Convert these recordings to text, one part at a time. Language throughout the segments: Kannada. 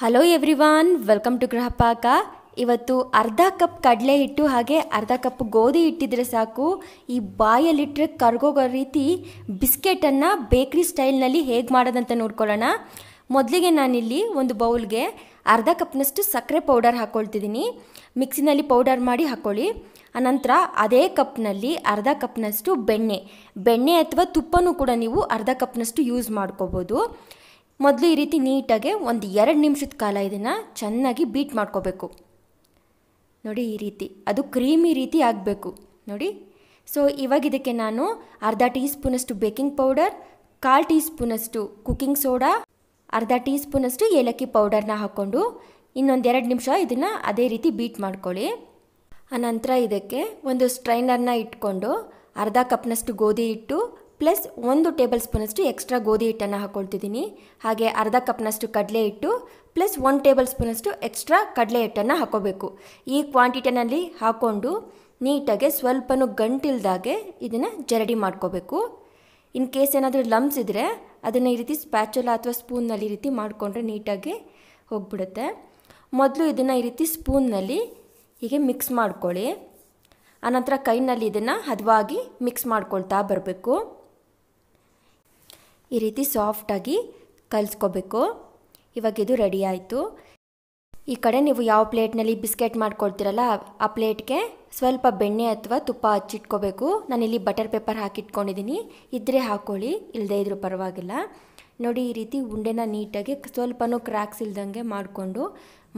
hello everyone welcome to Gruhapaka ಇವತ್ತು ಅರ್ಧ ಕಪ್ ಕಡಲೆ ಹಿಟ್ಟು ಹಾಗೆ ಅರ್ಧ ಕಪ್ ಗೋಧಿ ಹಿಟ್ಟಿದ್ರೆ ಸಾಕು ಈ ಬಾಯಲ್ಲಿಟ್ಟರೆ ಕರ್ಗೋಗೋ ರೀತಿ ಬಿಸ್ಕೆಟನ್ನು ಬೇಕ್ರಿ ಸ್ಟೈಲ್ನಲ್ಲಿ ಹೇಗೆ ಮಾಡೋದಂತ ನೋಡ್ಕೊಳ್ಳೋಣ ಮೊದಲಿಗೆ ನಾನಿಲ್ಲಿ ಒಂದು ಬೌಲ್ಗೆ ಅರ್ಧ ಕಪ್ನಷ್ಟು ಸಕ್ಕರೆ ಪೌಡರ್ ಹಾಕ್ಕೊಳ್ತಿದ್ದೀನಿ ಮಿಕ್ಸಿನಲ್ಲಿ ಪೌಡರ್ ಮಾಡಿ ಹಾಕ್ಕೊಳ್ಳಿ ಅನಂತರ ಅದೇ ಕಪ್ನಲ್ಲಿ ಅರ್ಧ ಕಪ್ನಷ್ಟು ಬೆಣ್ಣೆ ಬೆಣ್ಣೆ ಅಥವಾ ತುಪ್ಪನೂ ಕೂಡ ನೀವು ಅರ್ಧ ಕಪ್ನಷ್ಟು ಯೂಸ್ ಮಾಡ್ಕೋಬೋದು ಮೊದಲು ಈ ರೀತಿ ನೀಟಾಗಿ ಒಂದು ಎರಡು ನಿಮಿಷದ ಕಾಲ ಇದನ್ನು ಚೆನ್ನಾಗಿ ಬೀಟ್ ಮಾಡ್ಕೋಬೇಕು ನೋಡಿ ಈ ರೀತಿ ಅದು ಕ್ರೀಮಿ ರೀತಿ ಆಗಬೇಕು ನೋಡಿ ಸೊ ಇವಾಗ ಇದಕ್ಕೆ ನಾನು ಅರ್ಧ ಟೀ ಸ್ಪೂನಷ್ಟು ಬೇಕಿಂಗ್ ಪೌಡರ್ ಕಾಲು ಟೀ ಸ್ಪೂನಷ್ಟು ಕುಕ್ಕಿಂಗ್ ಸೋಡಾ ಅರ್ಧ ಟೀ ಸ್ಪೂನಷ್ಟು ಏಲಕ್ಕಿ ಪೌಡರ್ನ ಹಾಕ್ಕೊಂಡು ಇನ್ನೊಂದು ಎರಡು ನಿಮಿಷ ಇದನ್ನು ಅದೇ ರೀತಿ ಬೀಟ್ ಮಾಡ್ಕೊಳ್ಳಿ ಆನಂತರ ಇದಕ್ಕೆ ಒಂದು ಸ್ಟ್ರೈನರ್ನ ಇಟ್ಕೊಂಡು ಅರ್ಧ ಕಪ್ನಷ್ಟು ಗೋಧಿ ಇಟ್ಟು ಪ್ಲಸ್ ಒಂದು ಟೇಬಲ್ ಸ್ಪೂನಷ್ಟು ಎಕ್ಸ್ಟ್ರಾ ಗೋಧಿ ಹಿಟ್ಟನ್ನು ಹಾಕ್ಕೊಳ್ತಿದ್ದೀನಿ ಹಾಗೆ ಅರ್ಧ ಕಪ್ನಷ್ಟು ಕಡಲೆ ಹಿಟ್ಟು ಪ್ಲಸ್ ಒನ್ ಟೇಬಲ್ ಸ್ಪೂನಷ್ಟು ಎಕ್ಸ್ಟ್ರಾ ಕಡಲೆ ಹಿಟ್ಟನ್ನು ಹಾಕೋಬೇಕು ಈ ಕ್ವಾಂಟಿಟಿನಲ್ಲಿ ಹಾಕ್ಕೊಂಡು ನೀಟಾಗೆ ಸ್ವಲ್ಪನೂ ಗಂಟಿಲ್ದಾಗೆ ಇದನ್ನು ಜರಡಿ ಮಾಡ್ಕೋಬೇಕು ಇನ್ ಕೇಸ್ ಏನಾದರೂ ಲಮ್ಸ್ ಇದ್ದರೆ ಅದನ್ನು ಈ ರೀತಿ ಸ್ಪ್ಯಾಚುಲ ಅಥವಾ ಸ್ಪೂನ್ನಲ್ಲಿ ಈ ರೀತಿ ಮಾಡಿಕೊಂಡ್ರೆ ನೀಟಾಗಿ ಹೋಗ್ಬಿಡುತ್ತೆ ಮೊದಲು ಇದನ್ನು ಈ ರೀತಿ ಸ್ಪೂನ್ನಲ್ಲಿ ಹೀಗೆ ಮಿಕ್ಸ್ ಮಾಡ್ಕೊಳ್ಳಿ ಆನಂತರ ಕೈನಲ್ಲಿ ಇದನ್ನು ಹದವಾಗಿ ಮಿಕ್ಸ್ ಮಾಡ್ಕೊಳ್ತಾ ಬರಬೇಕು ಈ ರೀತಿ ಸಾಫ್ಟಾಗಿ ಕಲಿಸ್ಕೋಬೇಕು ಇವಾಗ ಇದು ರೆಡಿ ಆಯಿತು ಈ ಕಡೆ ನೀವು ಯಾವ ಪ್ಲೇಟ್ನಲ್ಲಿ ಬಿಸ್ಕೆಟ್ ಮಾಡ್ಕೊಳ್ತೀರಲ್ಲ ಆ ಪ್ಲೇಟ್ಗೆ ಸ್ವಲ್ಪ ಬೆಣ್ಣೆ ಅಥವಾ ತುಪ್ಪ ಹಚ್ಚಿಟ್ಕೋಬೇಕು ನಾನಿಲ್ಲಿ ಬಟರ್ ಪೇಪರ್ ಹಾಕಿಟ್ಕೊಂಡಿದ್ದೀನಿ ಇದ್ದರೆ ಹಾಕ್ಕೊಳ್ಳಿ ಇಲ್ಲದೇ ಇದ್ರೂ ಪರವಾಗಿಲ್ಲ ನೋಡಿ ಈ ರೀತಿ ಉಂಡೆನ ನೀಟಾಗಿ ಸ್ವಲ್ಪನೂ ಕ್ರ್ಯಾಕ್ಸ್ ಇಲ್ದಂಗೆ ಮಾಡಿಕೊಂಡು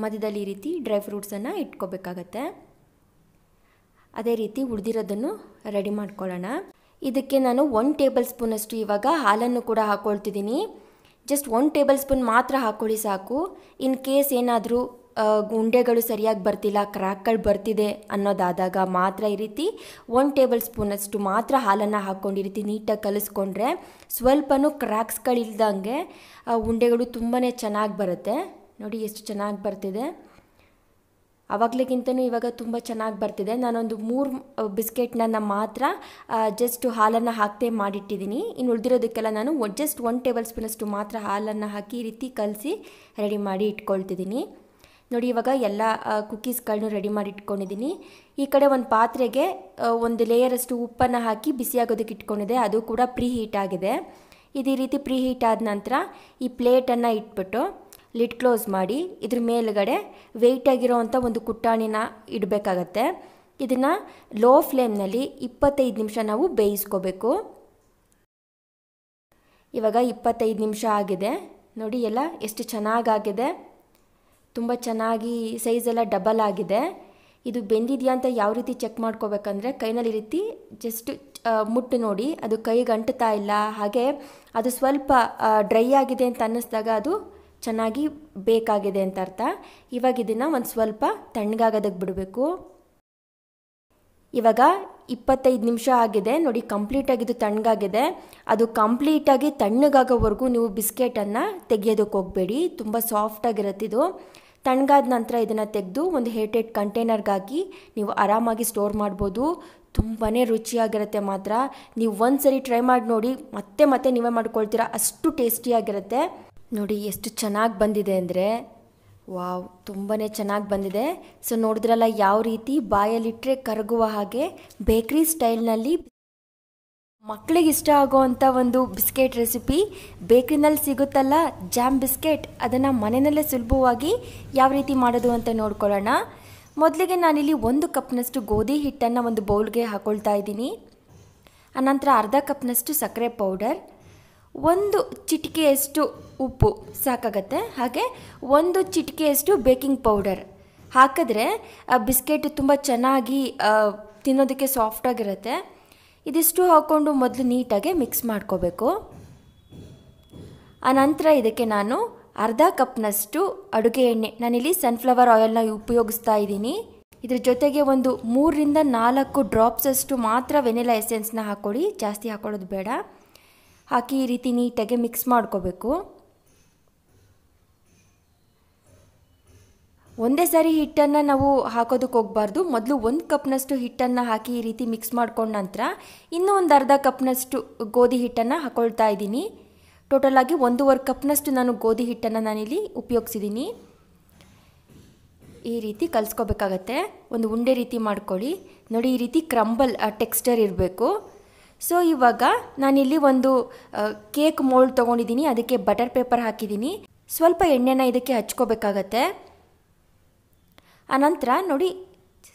ಮಧ್ಯದಲ್ಲಿ ಈ ರೀತಿ ಡ್ರೈ ಫ್ರೂಟ್ಸನ್ನು ಇಟ್ಕೋಬೇಕಾಗತ್ತೆ ಅದೇ ರೀತಿ ಉಳಿದಿರೋದನ್ನು ರೆಡಿ ಮಾಡ್ಕೊಳ್ಳೋಣ ಇದಕ್ಕೆ ನಾನು ಒನ್ ಟೇಬಲ್ ಸ್ಪೂನಷ್ಟು ಇವಾಗ ಹಾಲನ್ನು ಕೂಡ ಹಾಕ್ಕೊಳ್ತಿದ್ದೀನಿ ಜಸ್ಟ್ ಒನ್ ಟೇಬಲ್ ಸ್ಪೂನ್ ಮಾತ್ರ ಹಾಕ್ಕೊಳ್ಳಿ ಸಾಕು ಇನ್ ಕೇಸ್ ಏನಾದರೂ ಉಂಡೆಗಳು ಸರಿಯಾಗಿ ಬರ್ತಿಲ್ಲ ಕ್ರ್ಯಾಕ್ಗಳು ಬರ್ತಿದೆ ಅನ್ನೋದಾದಾಗ ಮಾತ್ರ ಈ ರೀತಿ ಒನ್ ಟೇಬಲ್ ಸ್ಪೂನಷ್ಟು ಮಾತ್ರ ಹಾಲನ್ನು ಹಾಕ್ಕೊಂಡು ರೀತಿ ನೀಟಾಗಿ ಕಲಿಸ್ಕೊಂಡ್ರೆ ಸ್ವಲ್ಪನೂ ಕ್ರ್ಯಾಕ್ಸ್ಗಳಿಲ್ದಂಗೆ ಉಂಡೆಗಳು ತುಂಬಾ ಚೆನ್ನಾಗಿ ಬರುತ್ತೆ ನೋಡಿ ಎಷ್ಟು ಚೆನ್ನಾಗಿ ಬರ್ತಿದೆ ಆವಾಗಲಿಗಿಂತನೂ ಇವಾಗ ತುಂಬ ಚೆನ್ನಾಗಿ ಬರ್ತಿದೆ ನಾನೊಂದು ಮೂರು ಬಿಸ್ಕೆಟ್ನ ಮಾತ್ರ ಜಸ್ಟ್ ಹಾಲನ್ನು ಹಾಕ್ತೇ ಮಾಡಿಟ್ಟಿದ್ದೀನಿ ಇನ್ನು ಉಳಿದಿರೋದಕ್ಕೆಲ್ಲ ನಾನು ಜಸ್ಟ್ ಒನ್ ಟೇಬಲ್ ಸ್ಪೂನಷ್ಟು ಮಾತ್ರ ಹಾಲನ್ನು ಹಾಕಿ ಈ ರೀತಿ ಕಲಸಿ ರೆಡಿ ಮಾಡಿ ಇಟ್ಕೊಳ್ತಿದ್ದೀನಿ ನೋಡಿ ಇವಾಗ ಎಲ್ಲ ಕುಕ್ಕೀಸ್ಗಳನ್ನೂ ರೆಡಿ ಮಾಡಿ ಇಟ್ಕೊಂಡಿದ್ದೀನಿ ಈ ಕಡೆ ಒಂದು ಪಾತ್ರೆಗೆ ಒಂದು ಲೇಯರಷ್ಟು ಉಪ್ಪನ್ನು ಹಾಕಿ ಬಿಸಿಯಾಗೋದಕ್ಕೆ ಇಟ್ಕೊಂಡಿದೆ ಅದು ಕೂಡ ಪ್ರೀ ಹೀಟ್ ಆಗಿದೆ ಇದೇ ರೀತಿ ಪ್ರೀ ಹೀಟ್ ಆದ ನಂತರ ಈ ಪ್ಲೇಟನ್ನು ಇಟ್ಬಿಟ್ಟು ಲಿಡ್ ಕ್ಲೋಸ್ ಮಾಡಿ ಇದ್ರ ಮೇಲುಗಡೆ ವೆಯ್ಟಾಗಿರೋವಂಥ ಒಂದು ಕುಟ್ಟಾಣಿನ ಇಡಬೇಕಾಗತ್ತೆ ಇದನ್ನು ಲೋ ಫ್ಲೇಮ್ನಲ್ಲಿ ಇಪ್ಪತ್ತೈದು ನಿಮಿಷ ನಾವು ಬೇಯಿಸ್ಕೋಬೇಕು ಇವಾಗ ಇಪ್ಪತ್ತೈದು ನಿಮಿಷ ಆಗಿದೆ ನೋಡಿ ಎಲ್ಲ ಎಷ್ಟು ಚೆನ್ನಾಗಾಗಿದೆ ತುಂಬ ಚೆನ್ನಾಗಿ ಸೈಜೆಲ್ಲ ಡಬಲ್ ಆಗಿದೆ ಇದು ಬೆಂದಿದೆಯಾ ಅಂತ ಯಾವ ರೀತಿ ಚೆಕ್ ಮಾಡ್ಕೋಬೇಕಂದ್ರೆ ಕೈನಲ್ಲಿ ರೀತಿ ಜಸ್ಟ್ ಮುಟ್ಟು ನೋಡಿ ಅದು ಕೈಗೆ ಅಂಟುತ್ತಾ ಇಲ್ಲ ಹಾಗೆ ಅದು ಸ್ವಲ್ಪ ಡ್ರೈ ಆಗಿದೆ ಅಂತ ಅನ್ನಿಸ್ದಾಗ ಅದು ಚೆನ್ನಾಗಿ ಬೇಕಾಗಿದೆ ಅಂತ ಅರ್ಥ ಇವಾಗ ಇದನ್ನು ಒಂದು ಸ್ವಲ್ಪ ತಣ್ಣಗಾಗೋದಕ್ಕೆ ಬಿಡಬೇಕು ಇವಾಗ ಇಪ್ಪತ್ತೈದು ನಿಮಿಷ ಆಗಿದೆ ನೋಡಿ ಕಂಪ್ಲೀಟಾಗಿ ಇದು ತಣ್ಣಗಾಗಿದೆ ಅದು ಕಂಪ್ಲೀಟಾಗಿ ತಣ್ಣಗಾಗೋವರೆಗೂ ನೀವು ಬಿಸ್ಕೆಟನ್ನು ತೆಗೆಯೋದಕ್ಕೆ ಹೋಗಬೇಡಿ ತುಂಬ ಇದು ತಣ್ಣಗಾದ ನಂತರ ಇದನ್ನು ತೆಗೆದು ಒಂದು ಹೇಟೆಡ್ ಕಂಟೈನರ್ಗಾಗಿ ನೀವು ಆರಾಮಾಗಿ ಸ್ಟೋರ್ ಮಾಡ್ಬೋದು ತುಂಬಾ ರುಚಿಯಾಗಿರುತ್ತೆ ಮಾತ್ರ ನೀವು ಒಂದು ಸರಿ ಟ್ರೈ ಮಾಡಿ ನೋಡಿ ಮತ್ತೆ ಮತ್ತೆ ನೀವೇ ಮಾಡ್ಕೊಳ್ತೀರಾ ಅಷ್ಟು ಟೇಸ್ಟಿಯಾಗಿರುತ್ತೆ ನೋಡಿ ಎಷ್ಟು ಚೆನ್ನಾಗಿ ಬಂದಿದೆ ಅಂದರೆ ವಾವ್ ತುಂಬಾ ಚೆನ್ನಾಗಿ ಬಂದಿದೆ ಸೊ ನೋಡಿದ್ರಲ್ಲ ಯಾವ ರೀತಿ ಬಾಯಲ್ಲಿಟ್ಟರೆ ಕರಗುವ ಹಾಗೆ ಬೇಕ್ರಿ ಸ್ಟೈಲ್ನಲ್ಲಿ ಮಕ್ಕಳಿಗೆ ಇಷ್ಟ ಆಗುವಂಥ ಒಂದು ಬಿಸ್ಕೆಟ್ ರೆಸಿಪಿ ಬೇಕ್ರಿನಲ್ಲಿ ಸಿಗುತ್ತಲ್ಲ ಜಾಮ್ ಬಿಸ್ಕೆಟ್ ಅದನ್ನು ಮನೆಯಲ್ಲೇ ಸುಲಭವಾಗಿ ಯಾವ ರೀತಿ ಮಾಡೋದು ಅಂತ ನೋಡ್ಕೊಳ್ಳೋಣ ಮೊದಲಿಗೆ ನಾನಿಲ್ಲಿ ಒಂದು ಕಪ್ನಷ್ಟು ಗೋಧಿ ಹಿಟ್ಟನ್ನು ಒಂದು ಬೌಲ್ಗೆ ಹಾಕೊಳ್ತಾ ಇದ್ದೀನಿ ಅನಂತರ ಅರ್ಧ ಕಪ್ನಷ್ಟು ಸಕ್ಕರೆ ಪೌಡರ್ ಒಂದು ಚಿಟಿಕೆಯಷ್ಟು ಉಪ್ಪು ಸಾಕಾಗತ್ತೆ ಹಾಗೆ ಒಂದು ಚಿಟಿಕೆಯಷ್ಟು ಬೇಕಿಂಗ್ ಪೌಡರ್ ಹಾಕಿದ್ರೆ ಬಿಸ್ಕೆಟ್ ತುಂಬ ಚೆನ್ನಾಗಿ ತಿನ್ನೋದಕ್ಕೆ ಸಾಫ್ಟಾಗಿರುತ್ತೆ ಇದಿಷ್ಟು ಹಾಕ್ಕೊಂಡು ಮೊದಲು ನೀಟಾಗಿ ಮಿಕ್ಸ್ ಮಾಡ್ಕೋಬೇಕು ಆನಂತರ ಇದಕ್ಕೆ ನಾನು ಅರ್ಧ ಕಪ್ನಷ್ಟು ಅಡುಗೆ ಎಣ್ಣೆ ನಾನಿಲ್ಲಿ ಸನ್ಫ್ಲವರ್ ಆಯಿಲ್ನ ಉಪಯೋಗಿಸ್ತಾ ಇದ್ದೀನಿ ಇದ್ರ ಜೊತೆಗೆ ಒಂದು ಮೂರರಿಂದ ನಾಲ್ಕು ಡ್ರಾಪ್ಸಷ್ಟು ಮಾತ್ರ ವೆನಿಲಾ ಎಸೆನ್ಸ್ನ ಹಾಕ್ಕೊಳ್ಳಿ ಜಾಸ್ತಿ ಹಾಕ್ಕೊಳ್ಳೋದು ಬೇಡ ಹಾಕಿ ಈ ರೀತಿ ನೀಟಾಗಿ ಮಿಕ್ಸ್ ಮಾಡ್ಕೋಬೇಕು ಒಂದೇ ಸಾರಿ ಹಿಟ್ಟನ್ನು ನಾವು ಹಾಕೋದಕ್ಕೆ ಹೋಗಬಾರ್ದು ಮೊದಲು ಒಂದು ಕಪ್ನಷ್ಟು ಹಿಟ್ಟನ್ನು ಹಾಕಿ ಈ ರೀತಿ ಮಿಕ್ಸ್ ಮಾಡ್ಕೊಂಡ ನಂತರ ಇನ್ನೂ ಒಂದು ಅರ್ಧ ಕಪ್ನಷ್ಟು ಗೋಧಿ ಹಿಟ್ಟನ್ನು ಹಾಕೊಳ್ತಾ ಇದ್ದೀನಿ ಟೋಟಲಾಗಿ ಒಂದೂವರೆ ಕಪ್ನಷ್ಟು ನಾನು ಗೋಧಿ ಹಿಟ್ಟನ್ನು ನಾನಿಲ್ಲಿ ಉಪಯೋಗಿಸಿದ್ದೀನಿ ಈ ರೀತಿ ಕಲಿಸ್ಕೋಬೇಕಾಗತ್ತೆ ಒಂದು ಉಂಡೆ ರೀತಿ ಮಾಡ್ಕೊಳ್ಳಿ ನೋಡಿ ಈ ರೀತಿ ಕ್ರಂಬಲ್ ಟೆಕ್ಸ್ಚರ್ ಇರಬೇಕು ಸೊ ಇವಾಗ ನಾನಿಲ್ಲಿ ಒಂದು ಕೇಕ್ ಮೋಲ್ಡ್ ತೊಗೊಂಡಿದ್ದೀನಿ ಅದಕ್ಕೆ ಬಟರ್ ಪೇಪರ್ ಹಾಕಿದ್ದೀನಿ ಸ್ವಲ್ಪ ಎಣ್ಣೆನ ಇದಕ್ಕೆ ಹಚ್ಕೋಬೇಕಾಗತ್ತೆ ಆನಂತರ ನೋಡಿ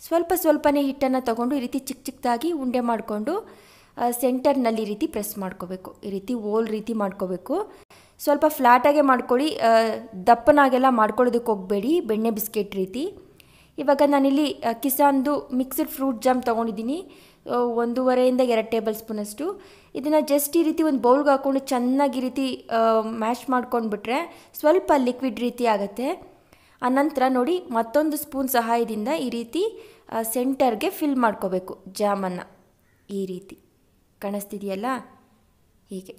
ಸ್ವಲ್ಪ ಸ್ವಲ್ಪನೇ ಹಿಟ್ಟನ್ನು ತೊಗೊಂಡು ಈ ರೀತಿ ಚಿಕ್ಕ ಚಿಕ್ಕದಾಗಿ ಉಂಡೆ ಮಾಡಿಕೊಂಡು ಸೆಂಟರ್ನಲ್ಲಿ ಈ ರೀತಿ ಪ್ರೆಸ್ ಮಾಡ್ಕೋಬೇಕು ಈ ರೀತಿ ಓಲ್ ರೀತಿ ಮಾಡ್ಕೋಬೇಕು ಸ್ವಲ್ಪ ಫ್ಲ್ಯಾಟಾಗೆ ಮಾಡ್ಕೊಳ್ಳಿ ದಪ್ಪನಾಗೆಲ್ಲ ಮಾಡ್ಕೊಳ್ಳೋದಕ್ಕೆ ಹೋಗಬೇಡಿ ಬೆಣ್ಣೆ ಬಿಸ್ಕೆಟ್ ರೀತಿ ಇವಾಗ ನಾನಿಲ್ಲಿ ಕಿಸಾನ್ದು ಮಿಕ್ಸ್ಡ್ ಫ್ರೂಟ್ ಜಾಮ್ ತೊಗೊಂಡಿದ್ದೀನಿ ಒಂದೂವರೆಯಿಂದ ಎರಡು ಟೇಬಲ್ ಸ್ಪೂನಷ್ಟು ಇದನ್ನು ಜಸ್ಟ್ ಈ ರೀತಿ ಒಂದು ಬೌಲ್ಗೆ ಹಾಕ್ಕೊಂಡು ಚೆನ್ನಾಗಿ ಈ ರೀತಿ ಮ್ಯಾಶ್ ಮಾಡ್ಕೊಂಡ್ಬಿಟ್ರೆ ಸ್ವಲ್ಪ ಲಿಕ್ವಿಡ್ ರೀತಿ ಆಗುತ್ತೆ ಆನಂತರ ನೋಡಿ ಮತ್ತೊಂದು ಸ್ಪೂನ್ ಸಹಾಯದಿಂದ ಈ ರೀತಿ ಸೆಂಟರ್ಗೆ ಫಿಲ್ ಮಾಡ್ಕೋಬೇಕು ಜಾಮನ್ನು ಈ ರೀತಿ ಕಾಣಿಸ್ತಿದೆಯಲ್ಲ ಹೀಗೆ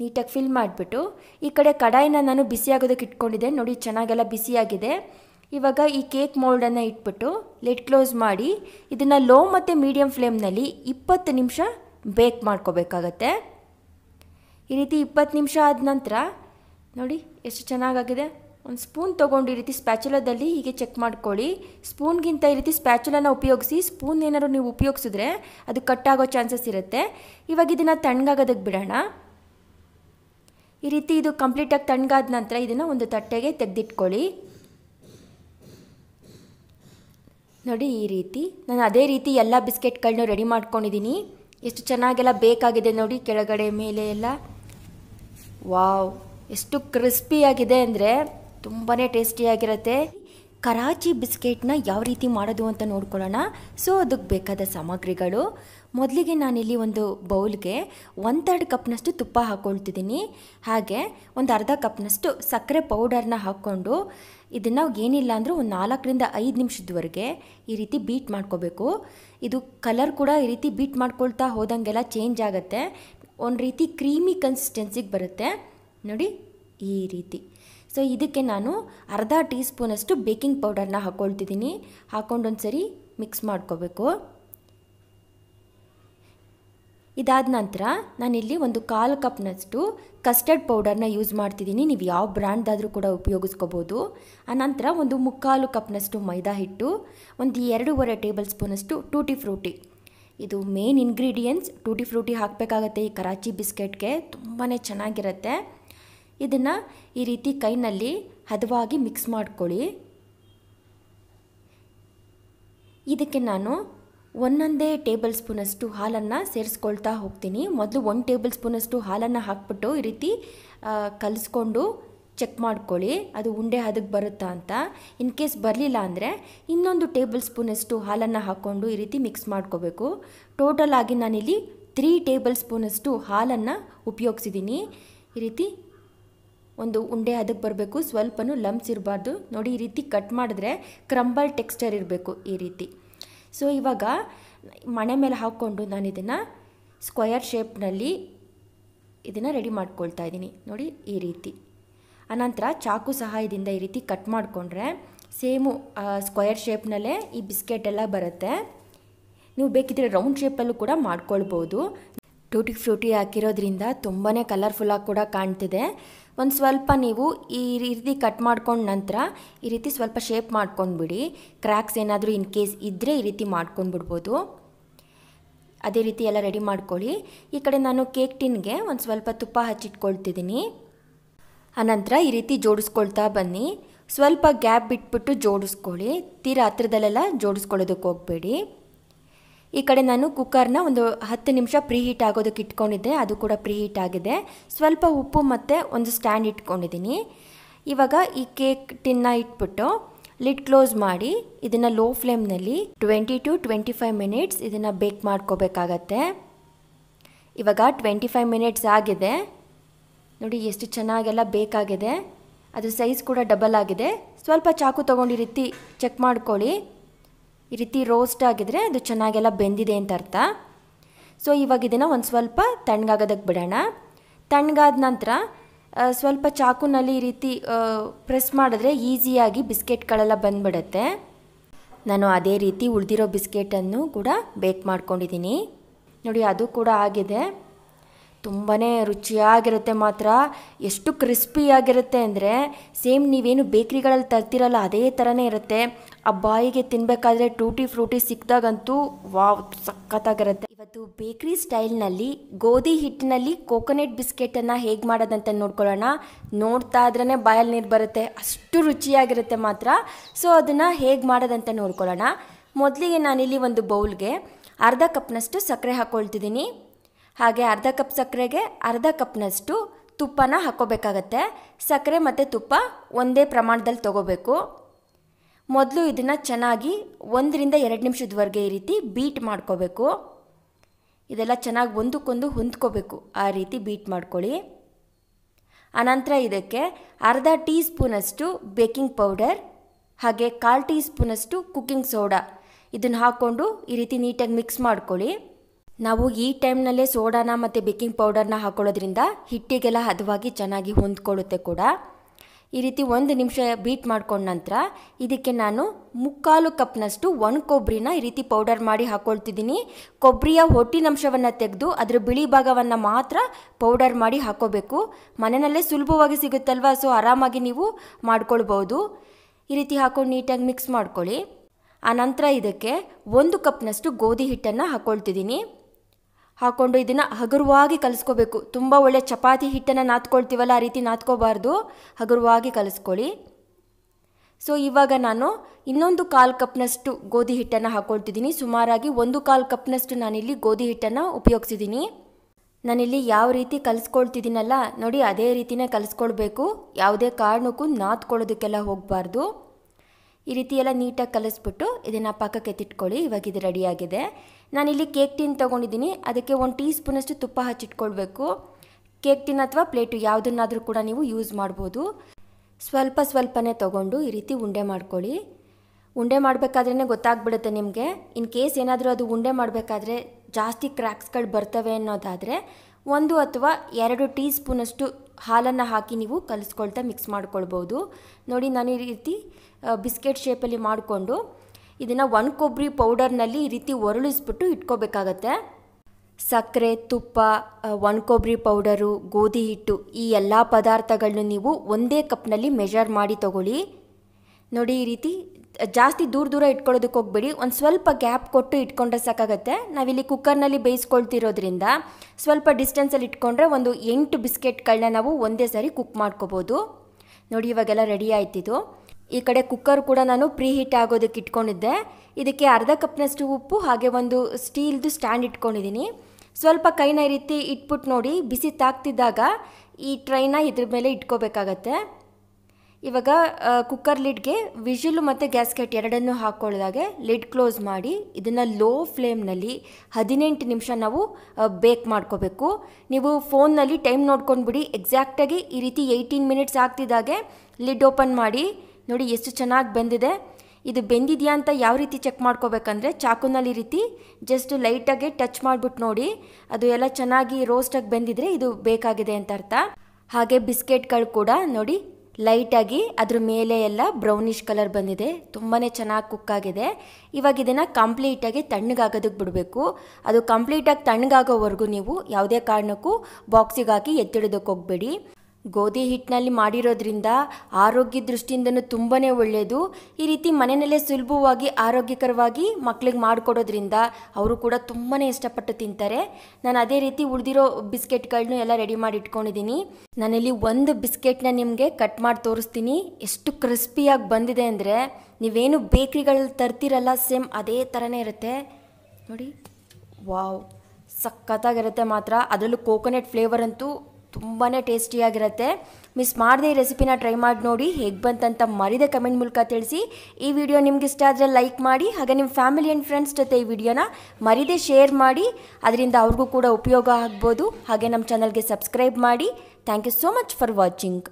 ನೀಟಾಗಿ ಫಿಲ್ ಮಾಡಿಬಿಟ್ಟು ಈ ಕಡೆ ಕಡಾಯಿನ ನಾನು ಬಿಸಿಯಾಗೋದಕ್ಕೆ ಇಟ್ಕೊಂಡಿದ್ದೆ ನೋಡಿ ಚೆನ್ನಾಗೆಲ್ಲ ಬಿಸಿಯಾಗಿದೆ ಇವಾಗ ಈ ಕೇಕ್ ಮೋಲ್ಡನ್ನು ಇಟ್ಬಿಟ್ಟು ಲೆಟ್ ಕ್ಲೋಸ್ ಮಾಡಿ ಇದನ್ನು ಲೋ ಮತ್ತು ಮೀಡಿಯಮ್ ಫ್ಲೇಮ್ನಲ್ಲಿ ಇಪ್ಪತ್ತು ನಿಮಿಷ ಬೇಕ್ ಮಾಡ್ಕೋಬೇಕಾಗತ್ತೆ ಈ ರೀತಿ ಇಪ್ಪತ್ತು ನಿಮಿಷ ಆದ ನಂತರ ನೋಡಿ ಎಷ್ಟು ಚೆನ್ನಾಗಾಗಿದೆ ಒಂದು ಸ್ಪೂನ್ ತೊಗೊಂಡು ಈ ರೀತಿ ಸ್ಪ್ಯಾಚುಲದಲ್ಲಿ ಹೀಗೆ ಚೆಕ್ ಮಾಡ್ಕೊಳ್ಳಿ ಸ್ಪೂನ್ಗಿಂತ ಈ ರೀತಿ ಸ್ಪ್ಯಾಚುಲನ್ನು ಉಪಯೋಗಿಸಿ ಸ್ಪೂನ್ ಏನಾದ್ರು ನೀವು ಉಪಯೋಗಿಸಿದ್ರೆ ಅದು ಕಟ್ಟಾಗೋ ಚಾನ್ಸಸ್ ಇರುತ್ತೆ ಇವಾಗ ಇದನ್ನು ತಣ್ಣಗಾಗೋದಕ್ಕೆ ಬಿಡೋಣ ಈ ರೀತಿ ಇದು ಕಂಪ್ಲೀಟಾಗಿ ತಣ್ಣಗಾದ ನಂತರ ಇದನ್ನು ಒಂದು ತಟ್ಟೆಗೆ ತೆಗೆದಿಟ್ಕೊಳ್ಳಿ ನೋಡಿ ಈ ರೀತಿ ನಾನು ಅದೇ ರೀತಿ ಎಲ್ಲ ಬಿಸ್ಕೆಟ್ಗಳನ್ನೂ ರೆಡಿ ಮಾಡ್ಕೊಂಡಿದ್ದೀನಿ ಎಷ್ಟು ಚೆನ್ನಾಗೆಲ್ಲ ಬೇಕಾಗಿದೆ ನೋಡಿ ಕೆಳಗಡೆ ಮೇಲೆ ಎಲ್ಲ ವಾವ್ ಎಷ್ಟು ಕ್ರಿಸ್ಪಿಯಾಗಿದೆ ಅಂದರೆ ತುಂಬಾ ಟೇಸ್ಟಿಯಾಗಿರುತ್ತೆ ಕರಾಚಿ ಬಿಸ್ಕೆಟ್ನ ಯಾವ ರೀತಿ ಮಾಡೋದು ಅಂತ ನೋಡ್ಕೊಳ್ಳೋಣ ಸೊ ಅದಕ್ಕೆ ಬೇಕಾದ ಸಾಮಗ್ರಿಗಳು ಮೊದಲಿಗೆ ನಾನಿಲ್ಲಿ ಒಂದು ಬೌಲ್ಗೆ ಥರ್ಡ್ ಕಪ್ನಷ್ಟು ತುಪ್ಪ ಹಾಕ್ಕೊಳ್ತಿದ್ದೀನಿ ಹಾಗೆ ಒಂದು ಅರ್ಧ ಕಪ್ನಷ್ಟು ಸಕ್ಕರೆ ಪೌಡರ್ನ ಹಾಕ್ಕೊಂಡು ಇದನ್ನು ಏನಿಲ್ಲ ಅಂದರೂ ಒಂದು ನಾಲ್ಕರಿಂದ ಐದು ನಿಮಿಷದವರೆಗೆ ಈ ರೀತಿ ಬೀಟ್ ಮಾಡ್ಕೋಬೇಕು ಇದು ಕಲರ್ ಕೂಡ ಈ ರೀತಿ ಬೀಟ್ ಮಾಡ್ಕೊಳ್ತಾ ಹೋದಂಗೆಲ್ಲ ಚೇಂಜ್ ಆಗುತ್ತೆ ಒಂದು ರೀತಿ ಕ್ರೀಮಿ ಕನ್ಸಿಸ್ಟೆನ್ಸಿಗೆ ಬರುತ್ತೆ ನೋಡಿ ಈ ರೀತಿ ಸೊ ಇದಕ್ಕೆ ನಾನು ಅರ್ಧ ಟೀ ಸ್ಪೂನಷ್ಟು ಬೇಕಿಂಗ್ ಪೌಡರ್ನ ಹಾಕ್ಕೊಳ್ತಿದ್ದೀನಿ ಹಾಕ್ಕೊಂಡೊಂದು ಸರಿ ಮಿಕ್ಸ್ ಮಾಡ್ಕೋಬೇಕು ಇದಾದ ನಂತರ ನಾನಿಲ್ಲಿ ಒಂದು ಕಾಲು ಕಪ್ನಷ್ಟು ಕಸ್ಟರ್ಡ್ ಪೌಡರ್ನ ಯೂಸ್ ಮಾಡ್ತಿದ್ದೀನಿ ನೀವು ಯಾವ ಬ್ರ್ಯಾಂಡ್ದಾದರೂ ಕೂಡ ಉಪಯೋಗಿಸ್ಕೋಬೋದು ಆನಂತರ ಒಂದು ಮುಕ್ಕಾಲು ಕಪ್ನಷ್ಟು ಮೈದಾ ಹಿಟ್ಟು ಒಂದು ಎರಡೂವರೆ ಟೇಬಲ್ ಸ್ಪೂನಷ್ಟು ಟೂಟಿ ಫ್ರೂಟಿ ಇದು ಮೇನ್ ಇಂಗ್ರೀಡಿಯೆಂಟ್ಸ್ ಟೂಟಿ ಫ್ರೂಟಿ ಹಾಕಬೇಕಾಗತ್ತೆ ಈ ಕರಾಚಿ ಬಿಸ್ಕೆಟ್ಗೆ ತುಂಬಾ ಚೆನ್ನಾಗಿರುತ್ತೆ ಇದನ್ನು ಈ ರೀತಿ ಕೈನಲ್ಲಿ ಹದವಾಗಿ ಮಿಕ್ಸ್ ಮಾಡ್ಕೊಳ್ಳಿ ಇದಕ್ಕೆ ನಾನು ಒಂದೊಂದೇ ಟೇಬಲ್ ಸ್ಪೂನಷ್ಟು ಹಾಲನ್ನು ಸೇರಿಸ್ಕೊಳ್ತಾ ಹೋಗ್ತೀನಿ ಮೊದಲು ಒಂದು ಟೇಬಲ್ ಸ್ಪೂನಷ್ಟು ಹಾಲನ್ನು ಹಾಕ್ಬಿಟ್ಟು ಈ ರೀತಿ ಕಲಿಸ್ಕೊಂಡು ಚೆಕ್ ಮಾಡ್ಕೊಳ್ಳಿ ಅದು ಉಂಡೆ ಹದಕ್ಕೆ ಬರುತ್ತಾ ಅಂತ ಇನ್ ಕೇಸ್ ಬರಲಿಲ್ಲ ಅಂದರೆ ಇನ್ನೊಂದು ಟೇಬಲ್ ಸ್ಪೂನಷ್ಟು ಹಾಲನ್ನು ಹಾಕ್ಕೊಂಡು ಈ ರೀತಿ ಮಿಕ್ಸ್ ಮಾಡ್ಕೋಬೇಕು ಟೋಟಲ್ ಆಗಿ ನಾನಿಲ್ಲಿ ತ್ರೀ ಟೇಬಲ್ ಸ್ಪೂನಷ್ಟು ಹಾಲನ್ನು ಉಪಯೋಗಿಸಿದ್ದೀನಿ ಈ ರೀತಿ ಒಂದು ಉಂಡೆ ಅದಕ್ಕೆ ಬರಬೇಕು ಸ್ವಲ್ಪನೂ ಲಮ್ಸ್ ಇರಬಾರ್ದು ನೋಡಿ ಈ ರೀತಿ ಕಟ್ ಮಾಡಿದ್ರೆ ಕ್ರಂಬಲ್ ಟೆಕ್ಸ್ಚರ್ ಇರಬೇಕು ಈ ರೀತಿ ಸೊ ಇವಾಗ ಮಣೆ ಮೇಲೆ ಹಾಕ್ಕೊಂಡು ನಾನು ಇದನ್ನು ಸ್ಕ್ವಯರ್ ಶೇಪ್ನಲ್ಲಿ ಇದನ್ನು ರೆಡಿ ಮಾಡ್ಕೊಳ್ತಾ ಇದ್ದೀನಿ ನೋಡಿ ಈ ರೀತಿ ಅನಂತರ ಚಾಕು ಸಹಾಯದಿಂದ ಈ ರೀತಿ ಕಟ್ ಮಾಡಿಕೊಂಡ್ರೆ ಸೇಮು ಸ್ಕ್ವಯರ್ ಶೇಪ್ನಲ್ಲೇ ಈ ಬಿಸ್ಕೆಟ್ ಎಲ್ಲ ಬರುತ್ತೆ ನೀವು ಬೇಕಿದ್ರೆ ರೌಂಡ್ ಶೇಪಲ್ಲೂ ಕೂಡ ಮಾಡ್ಕೊಳ್ಬೋದು ಟೂಟಿ ಫ್ರೂಟಿ ಹಾಕಿರೋದ್ರಿಂದ ತುಂಬಾ ಕಲರ್ಫುಲ್ಲಾಗಿ ಕೂಡ ಕಾಣ್ತಿದೆ ಒಂದು ಸ್ವಲ್ಪ ನೀವು ಈ ರೀತಿ ಕಟ್ ಮಾಡ್ಕೊಂಡ ನಂತರ ಈ ರೀತಿ ಸ್ವಲ್ಪ ಶೇಪ್ ಮಾಡ್ಕೊಂಡ್ಬಿಡಿ ಕ್ರ್ಯಾಕ್ಸ್ ಏನಾದರೂ ಇನ್ ಕೇಸ್ ಇದ್ದರೆ ಈ ರೀತಿ ಮಾಡ್ಕೊಂಡ್ಬಿಡ್ಬೋದು ಅದೇ ರೀತಿ ಎಲ್ಲ ರೆಡಿ ಮಾಡ್ಕೊಳ್ಳಿ ಈ ಕಡೆ ನಾನು ಕೇಕ್ ಟಿನ್ಗೆ ಒಂದು ಸ್ವಲ್ಪ ತುಪ್ಪ ಹಚ್ಚಿಟ್ಕೊಳ್ತಿದ್ದೀನಿ ಆನಂತರ ಈ ರೀತಿ ಜೋಡಿಸ್ಕೊಳ್ತಾ ಬನ್ನಿ ಸ್ವಲ್ಪ ಗ್ಯಾಪ್ ಬಿಟ್ಬಿಟ್ಟು ಜೋಡಿಸ್ಕೊಳ್ಳಿ ತೀರ ಹತ್ರದಲ್ಲೆಲ್ಲ ಜೋಡಿಸ್ಕೊಳ್ಳೋದಕ್ಕೆ ಹೋಗಬೇಡಿ ಈ ಕಡೆ ನಾನು ಕುಕ್ಕರ್ನ ಒಂದು ಹತ್ತು ನಿಮಿಷ ಪ್ರೀಹೀಟ್ ಆಗೋದಕ್ಕೆ ಇಟ್ಕೊಂಡಿದ್ದೆ ಅದು ಕೂಡ ಪ್ರೀಹೀಟ್ ಆಗಿದೆ ಸ್ವಲ್ಪ ಉಪ್ಪು ಮತ್ತು ಒಂದು ಸ್ಟ್ಯಾಂಡ್ ಇಟ್ಕೊಂಡಿದ್ದೀನಿ ಇವಾಗ ಈ ಕೇಕ್ ಟಿನ್ನ ಇಟ್ಬಿಟ್ಟು ಲಿಡ್ ಕ್ಲೋಸ್ ಮಾಡಿ ಇದನ್ನು ಲೋ ಫ್ಲೇಮ್ನಲ್ಲಿ twenty to twenty five minutes ಇದನ್ನು ಬೇಕ್ ಮಾಡ್ಕೋಬೇಕಾಗತ್ತೆ ಇವಾಗ ಟ್ವೆಂಟಿ ಫೈವ್ ಮಿನಿಟ್ಸ್ ಆಗಿದೆ ನೋಡಿ ಎಷ್ಟು ಚೆನ್ನಾಗೆಲ್ಲ ಬೇಕಾಗಿದೆ ಅದು ಸೈಜ್ ಕೂಡ ಡಬಲ್ ಆಗಿದೆ ಸ್ವಲ್ಪ ಚಾಕು ತೊಗೊಂಡು ಚೆಕ್ ಮಾಡ್ಕೊಳ್ಳಿ ಈ ರೀತಿ ರೋಸ್ಟ್ ಆಗಿದ್ರೆ ಅದು ಚೆನ್ನಾಗೆಲ್ಲ ಬೆಂದಿದೆ ಅಂತ ಅರ್ಥ ಸೊ ಇವಾಗ ಇದನ್ನು ಒಂದು ಸ್ವಲ್ಪ ತಣ್ಣಗಾಗೋದಕ್ಕೆ ಬಿಡೋಣ ತಣ್ಣಗಾದ ನಂತರ ಸ್ವಲ್ಪ ಚಾಕುನಲ್ಲಿ ಈ ರೀತಿ ಪ್ರೆಸ್ ಮಾಡಿದ್ರೆ ಈಸಿಯಾಗಿ ಬಿಸ್ಕೆಟ್ಗಳೆಲ್ಲ ಬಂದ್ಬಿಡತ್ತೆ ನಾನು ಅದೇ ರೀತಿ ಉಳಿದಿರೋ ಬಿಸ್ಕೆಟನ್ನು ಕೂಡ ಬೇಕ್ ಮಾಡ್ಕೊಂಡಿದ್ದೀನಿ ನೋಡಿ ಅದು ಕೂಡ ಆಗಿದೆ ತುಂಬಾ ರುಚಿಯಾಗಿರುತ್ತೆ ಮಾತ್ರ ಎಷ್ಟು ಕ್ರಿಸ್ಪಿಯಾಗಿರುತ್ತೆ ಅಂದರೆ ಸೇಮ್ ನೀವೇನು ಬೇಕ್ರಿಗಳಲ್ಲಿ ತರ್ತಿರಲ್ಲ ಅದೇ ಥರನೇ ಇರುತ್ತೆ ಆ ಬಾಯಿಗೆ ತಿನ್ನಬೇಕಾದ್ರೆ ಟೂಟಿ ಫ್ರೂಟಿ ಸಿಕ್ಕಿದಾಗಂತೂ ವಾವ್ ಸಖತ್ತಾಗಿರುತ್ತೆ ಇವತ್ತು ಬೇಕ್ರಿ ಸ್ಟೈಲ್ನಲ್ಲಿ ಗೋಧಿ ಹಿಟ್ಟಿನಲ್ಲಿ ಕೋಕೋನೆಟ್ ಬಿಸ್ಕೆಟನ್ನು ಹೇಗೆ ಮಾಡೋದಂತ ನೋಡ್ಕೊಳ್ಳೋಣ ನೋಡ್ತಾ ಇದ್ರೇ ಬಾಯಲ್ಲಿ ನೀರು ಬರುತ್ತೆ ಅಷ್ಟು ರುಚಿಯಾಗಿರುತ್ತೆ ಮಾತ್ರ ಸೊ ಅದನ್ನು ಹೇಗೆ ಮಾಡೋದಂತ ನೋಡ್ಕೊಳ್ಳೋಣ ಮೊದಲಿಗೆ ನಾನಿಲ್ಲಿ ಒಂದು ಬೌಲ್ಗೆ ಅರ್ಧ ಕಪ್ನಷ್ಟು ಸಕ್ಕರೆ ಹಾಕ್ಕೊಳ್ತಿದ್ದೀನಿ ಹಾಗೆ ಅರ್ಧ ಕಪ್ ಸಕ್ಕರೆಗೆ ಅರ್ಧ ಕಪ್ನಷ್ಟು ತುಪ್ಪನ ಹಾಕೋಬೇಕಾಗತ್ತೆ ಸಕ್ಕರೆ ಮತ್ತು ತುಪ್ಪ ಒಂದೇ ಪ್ರಮಾಣದಲ್ಲಿ ತೊಗೋಬೇಕು ಮೊದಲು ಇದನ್ನು ಚೆನ್ನಾಗಿ ಒಂದರಿಂದ ಎರಡು ನಿಮಿಷದವರೆಗೆ ಈ ರೀತಿ ಬೀಟ್ ಮಾಡ್ಕೋಬೇಕು ಇದೆಲ್ಲ ಚೆನ್ನಾಗಿ ಒಂದಕ್ಕೊಂದು ಹೊಂದ್ಕೋಬೇಕು ಆ ರೀತಿ ಬೀಟ್ ಮಾಡ್ಕೊಳ್ಳಿ ಅನಂತರ ಇದಕ್ಕೆ ಅರ್ಧ ಟೀ ಸ್ಪೂನಷ್ಟು ಬೇಕಿಂಗ್ ಪೌಡರ್ ಹಾಗೆ ಕಾಲು ಟೀ ಸ್ಪೂನಷ್ಟು ಕುಕ್ಕಿಂಗ್ ಸೋಡಾ ಇದನ್ನು ಹಾಕ್ಕೊಂಡು ಈ ರೀತಿ ನೀಟಾಗಿ ಮಿಕ್ಸ್ ಮಾಡ್ಕೊಳ್ಳಿ ನಾವು ಈ ಟೈಮ್ನಲ್ಲೇ ಸೋಡಾನ ಮತ್ತು ಬೇಕಿಂಗ್ ಪೌಡರ್ನ ಹಾಕೊಳ್ಳೋದ್ರಿಂದ ಹಿಟ್ಟಿಗೆಲ್ಲ ಹದವಾಗಿ ಚೆನ್ನಾಗಿ ಹೊಂದ್ಕೊಳ್ಳುತ್ತೆ ಕೂಡ ಈ ರೀತಿ ಒಂದು ನಿಮಿಷ ಬೀಟ್ ಮಾಡ್ಕೊಂಡ ನಂತರ ಇದಕ್ಕೆ ನಾನು ಮುಕ್ಕಾಲು ಕಪ್ನಷ್ಟು ಒಣ ಕೊಬ್ಬರಿನ ಈ ರೀತಿ ಪೌಡರ್ ಮಾಡಿ ಹಾಕ್ಕೊಳ್ತಿದ್ದೀನಿ ಕೊಬ್ಬರಿಯ ಹೊಟ್ಟಿನಂಶವನ್ನು ತೆಗೆದು ಅದರ ಬಿಳಿ ಭಾಗವನ್ನು ಮಾತ್ರ ಪೌಡರ್ ಮಾಡಿ ಹಾಕೋಬೇಕು ಮನೆಯಲ್ಲೇ ಸುಲಭವಾಗಿ ಸಿಗುತ್ತಲ್ವ ಸೊ ಆರಾಮಾಗಿ ನೀವು ಮಾಡ್ಕೊಳ್ಬೋದು ಈ ರೀತಿ ಹಾಕೊಂಡು ನೀಟಾಗಿ ಮಿಕ್ಸ್ ಮಾಡ್ಕೊಳ್ಳಿ ಆನಂತರ ಇದಕ್ಕೆ ಒಂದು ಕಪ್ನಷ್ಟು ಗೋಧಿ ಹಿಟ್ಟನ್ನು ಹಾಕ್ಕೊಳ್ತಿದ್ದೀನಿ ಹಾಕ್ಕೊಂಡು ಇದನ್ನು ಹಗುರವಾಗಿ ಕಲಿಸ್ಕೋಬೇಕು ತುಂಬ ಒಳ್ಳೆ ಚಪಾತಿ ಹಿಟ್ಟನ್ನು ನಾತ್ಕೊಳ್ತೀವಲ್ಲ ಆ ರೀತಿ ನಾತ್ಕೋಬಾರ್ದು ಹಗುರವಾಗಿ ಕಲಿಸ್ಕೊಳ್ಳಿ ಸೊ ಇವಾಗ ನಾನು ಇನ್ನೊಂದು ಕಾಲು ಕಪ್ನಷ್ಟು ಗೋಧಿ ಹಿಟ್ಟನ್ನು ಹಾಕ್ಕೊಳ್ತಿದ್ದೀನಿ ಸುಮಾರಾಗಿ ಒಂದು ಕಾಲು ಕಪ್ನಷ್ಟು ನಾನಿಲ್ಲಿ ಗೋಧಿ ಹಿಟ್ಟನ್ನು ಉಪಯೋಗಿಸಿದ್ದೀನಿ ನಾನಿಲ್ಲಿ ಯಾವ ರೀತಿ ಕಲಿಸ್ಕೊಳ್ತಿದ್ದೀನಲ್ಲ ನೋಡಿ ಅದೇ ರೀತಿನೇ ಕಲಿಸ್ಕೊಳ್ಬೇಕು ಯಾವುದೇ ಕಾರಣಕ್ಕೂ ನಾತ್ಕೊಳ್ಳೋದಕ್ಕೆಲ್ಲ ಹೋಗಬಾರ್ದು ಈ ರೀತಿ ಎಲ್ಲ ನೀಟಾಗಿ ಕಲಿಸ್ಬಿಟ್ಟು ಇದನ್ನು ಪಕ್ಕಕ್ಕೆ ಎತ್ತಿಟ್ಕೊಳ್ಳಿ ಇವಾಗ ಇದು ರೆಡಿಯಾಗಿದೆ ನಾನಿಲ್ಲಿ ಕೇಕ್ ಟಿನ್ ತೊಗೊಂಡಿದ್ದೀನಿ ಅದಕ್ಕೆ ಒಂದು ಟೀ ಸ್ಪೂನಷ್ಟು ತುಪ್ಪ ಹಚ್ಚಿಟ್ಕೊಳ್ಬೇಕು ಕೇಕ್ ಟಿನ್ ಅಥವಾ ಪ್ಲೇಟು ಯಾವುದನ್ನಾದರೂ ಕೂಡ ನೀವು ಯೂಸ್ ಮಾಡ್ಬೋದು ಸ್ವಲ್ಪ ಸ್ವಲ್ಪನೇ ತೊಗೊಂಡು ಈ ರೀತಿ ಉಂಡೆ ಮಾಡ್ಕೊಳ್ಳಿ ಉಂಡೆ ಮಾಡಬೇಕಾದ್ರೇ ಗೊತ್ತಾಗ್ಬಿಡುತ್ತೆ ನಿಮಗೆ ಇನ್ ಕೇಸ್ ಏನಾದರೂ ಅದು ಉಂಡೆ ಮಾಡಬೇಕಾದ್ರೆ ಜಾಸ್ತಿ ಕ್ರ್ಯಾಕ್ಸ್ಗಳು ಬರ್ತವೆ ಅನ್ನೋದಾದರೆ ಒಂದು ಅಥವಾ ಎರಡು ಟೀ ಸ್ಪೂನಷ್ಟು ಹಾಲನ್ನು ಹಾಕಿ ನೀವು ಕಲಿಸ್ಕೊಳ್ತಾ ಮಿಕ್ಸ್ ಮಾಡ್ಕೊಳ್ಬೋದು ನೋಡಿ ನಾನು ಈ ರೀತಿ ಬಿಸ್ಕೆಟ್ ಶೇಪಲ್ಲಿ ಮಾಡಿಕೊಂಡು ಇದನ್ನು ಒಣ ಕೊಬ್ಬರಿ ಪೌಡರ್ನಲ್ಲಿ ಈ ರೀತಿ ಒರಳಿಸ್ಬಿಟ್ಟು ಇಟ್ಕೋಬೇಕಾಗತ್ತೆ ಸಕ್ಕರೆ ತುಪ್ಪ ಒಣ ಕೊಬ್ಬರಿ ಪೌಡರು ಗೋಧಿ ಹಿಟ್ಟು ಈ ಎಲ್ಲ ಪದಾರ್ಥಗಳನ್ನ ನೀವು ಒಂದೇ ಕಪ್ನಲ್ಲಿ ಮೆಜರ್ ಮಾಡಿ ತಗೊಳ್ಳಿ ನೋಡಿ ಈ ರೀತಿ ಜಾಸ್ತಿ ದೂರ ದೂರ ಇಟ್ಕೊಳ್ಳೋದಕ್ಕೆ ಹೋಗಬೇಡಿ ಒಂದು ಸ್ವಲ್ಪ ಗ್ಯಾಪ್ ಕೊಟ್ಟು ಇಟ್ಕೊಂಡ್ರೆ ಸಾಕಾಗುತ್ತೆ ನಾವಿಲ್ಲಿ ಕುಕ್ಕರ್ನಲ್ಲಿ ಬೇಯಿಸ್ಕೊಳ್ತಿರೋದ್ರಿಂದ ಸ್ವಲ್ಪ ಡಿಸ್ಟೆನ್ಸಲ್ಲಿ ಇಟ್ಕೊಂಡ್ರೆ ಒಂದು ಎಂಟು ಬಿಸ್ಕೆಟ್ಗಳನ್ನ ನಾವು ಒಂದೇ ಸಾರಿ ಕುಕ್ ಮಾಡ್ಕೋಬೋದು ನೋಡಿ ಇವಾಗೆಲ್ಲ ರೆಡಿ ಆಯ್ತಿದ್ದು ಈ ಕಡೆ ಕುಕ್ಕರ್ ಕೂಡ ನಾನು ಪ್ರೀ ಹೀಟ್ ಆಗೋದಕ್ಕೆ ಇಟ್ಕೊಂಡಿದ್ದೆ ಇದಕ್ಕೆ ಅರ್ಧ ಕಪ್ನಷ್ಟು ಉಪ್ಪು ಹಾಗೆ ಒಂದು ಸ್ಟೀಲ್ದು ಸ್ಟ್ಯಾಂಡ್ ಇಟ್ಕೊಂಡಿದ್ದೀನಿ ಸ್ವಲ್ಪ ಕೈನ ಈ ರೀತಿ ಇಟ್ಬಿಟ್ಟು ನೋಡಿ ಬಿಸಿ ತಾಕ್ತಿದ್ದಾಗ ಈ ಟ್ರೈನ ಇದ್ರ ಮೇಲೆ ಇಟ್ಕೋಬೇಕಾಗತ್ತೆ ಇವಾಗ ಕುಕ್ಕರ್ ಲಿಡ್ಗೆ ವಿಷಲು ಮತ್ತು ಗ್ಯಾಸ್ಕೆಟ್ ಎರಡನ್ನೂ ಹಾಕ್ಕೊಳ್ಳೋದಾಗೆ ಲಿಡ್ ಕ್ಲೋಸ್ ಮಾಡಿ ಇದನ್ನು ಲೋ ಫ್ಲೇಮ್ನಲ್ಲಿ ಹದಿನೆಂಟು ನಿಮಿಷ ನಾವು ಬೇಕ್ ಮಾಡ್ಕೋಬೇಕು ನೀವು ಫೋನ್ನಲ್ಲಿ ಟೈಮ್ ಬಿಡಿ ಎಕ್ಸಾಕ್ಟಾಗಿ ಈ ರೀತಿ ಏಯ್ಟೀನ್ ಮಿನಿಟ್ಸ್ ಆಗ್ತಿದ್ದಾಗೆ ಲಿಡ್ ಓಪನ್ ಮಾಡಿ ನೋಡಿ ಎಷ್ಟು ಚೆನ್ನಾಗಿ ಬೆಂದಿದೆ ಇದು ಬೆಂದಿದೆಯಾ ಅಂತ ಯಾವ ರೀತಿ ಚೆಕ್ ಮಾಡ್ಕೋಬೇಕಂದ್ರೆ ಚಾಕುನಲ್ಲಿ ಈ ರೀತಿ ಜಸ್ಟ್ ಲೈಟಾಗಿ ಟಚ್ ಮಾಡಿಬಿಟ್ಟು ನೋಡಿ ಅದು ಎಲ್ಲ ಚೆನ್ನಾಗಿ ರೋಸ್ಟಾಗಿ ಬೆಂದಿದ್ರೆ ಇದು ಬೇಕಾಗಿದೆ ಅಂತ ಅರ್ಥ ಹಾಗೆ ಬಿಸ್ಕೆಟ್ಗಳು ಕೂಡ ನೋಡಿ ಲೈಟಾಗಿ ಅದ್ರ ಮೇಲೆ ಎಲ್ಲ ಬ್ರೌನಿಷ್ ಕಲರ್ ಬಂದಿದೆ ತುಂಬಾ ಚೆನ್ನಾಗಿ ಕುಕ್ಕಾಗಿದೆ ಇವಾಗ ಇದನ್ನು ಕಂಪ್ಲೀಟಾಗಿ ತಣ್ಣಗಾಗೋದಕ್ಕೆ ಬಿಡಬೇಕು ಅದು ಕಂಪ್ಲೀಟಾಗಿ ತಣ್ಣಗಾಗೋವರೆಗೂ ನೀವು ಯಾವುದೇ ಕಾರಣಕ್ಕೂ ಬಾಕ್ಸಿಗೆ ಹಾಕಿ ಎತ್ತಿಡೋದಕ್ಕೆ ಹೋಗಬೇಡಿ ಗೋಧಿ ಹಿಟ್ಟಿನಲ್ಲಿ ಮಾಡಿರೋದ್ರಿಂದ ಆರೋಗ್ಯ ದೃಷ್ಟಿಯಿಂದನೂ ತುಂಬಾ ಒಳ್ಳೆಯದು ಈ ರೀತಿ ಮನೆಯಲ್ಲೇ ಸುಲಭವಾಗಿ ಆರೋಗ್ಯಕರವಾಗಿ ಮಕ್ಳಿಗೆ ಮಾಡಿಕೊಡೋದ್ರಿಂದ ಅವರು ಕೂಡ ತುಂಬಾ ಇಷ್ಟಪಟ್ಟು ತಿಂತಾರೆ ನಾನು ಅದೇ ರೀತಿ ಉಳಿದಿರೋ ಬಿಸ್ಕೆಟ್ಗಳನ್ನೂ ಎಲ್ಲ ರೆಡಿ ಮಾಡಿ ಇಟ್ಕೊಂಡಿದ್ದೀನಿ ನಾನಿಲ್ಲಿ ಒಂದು ಬಿಸ್ಕೆಟ್ನ ನಿಮಗೆ ಕಟ್ ಮಾಡಿ ತೋರಿಸ್ತೀನಿ ಎಷ್ಟು ಕ್ರಿಸ್ಪಿಯಾಗಿ ಬಂದಿದೆ ಅಂದರೆ ನೀವೇನು ಬೇಕ್ರಿಗಳಲ್ಲಿ ತರ್ತಿರಲ್ಲ ಸೇಮ್ ಅದೇ ಥರನೇ ಇರುತ್ತೆ ನೋಡಿ ವಾವ್ ಸಖತ್ತಾಗಿರುತ್ತೆ ಮಾತ್ರ ಅದರಲ್ಲೂ ಕೋಕೋನಟ್ ಫ್ಲೇವರ್ ಅಂತೂ ತುಂಬಾ ಟೇಸ್ಟಿಯಾಗಿರುತ್ತೆ ಮಿಸ್ ಮಾಡಿದೆ ಈ ರೆಸಿಪಿನ ಟ್ರೈ ಮಾಡಿ ನೋಡಿ ಹೇಗೆ ಬಂತಂತ ಮರಿದೆ ಕಮೆಂಟ್ ಮೂಲಕ ತಿಳಿಸಿ ಈ ವಿಡಿಯೋ ನಿಮ್ಗೆ ಇಷ್ಟ ಆದರೆ ಲೈಕ್ ಮಾಡಿ ಹಾಗೆ ನಿಮ್ಮ ಫ್ಯಾಮಿಲಿ ಆ್ಯಂಡ್ ಫ್ರೆಂಡ್ಸ್ ಜೊತೆ ಈ ವಿಡಿಯೋನ ಮರಿದೆ ಶೇರ್ ಮಾಡಿ ಅದರಿಂದ ಅವ್ರಿಗೂ ಕೂಡ ಉಪಯೋಗ ಆಗ್ಬೋದು ಹಾಗೆ ನಮ್ಮ ಚಾನಲ್ಗೆ ಸಬ್ಸ್ಕ್ರೈಬ್ ಮಾಡಿ thank you so much for watching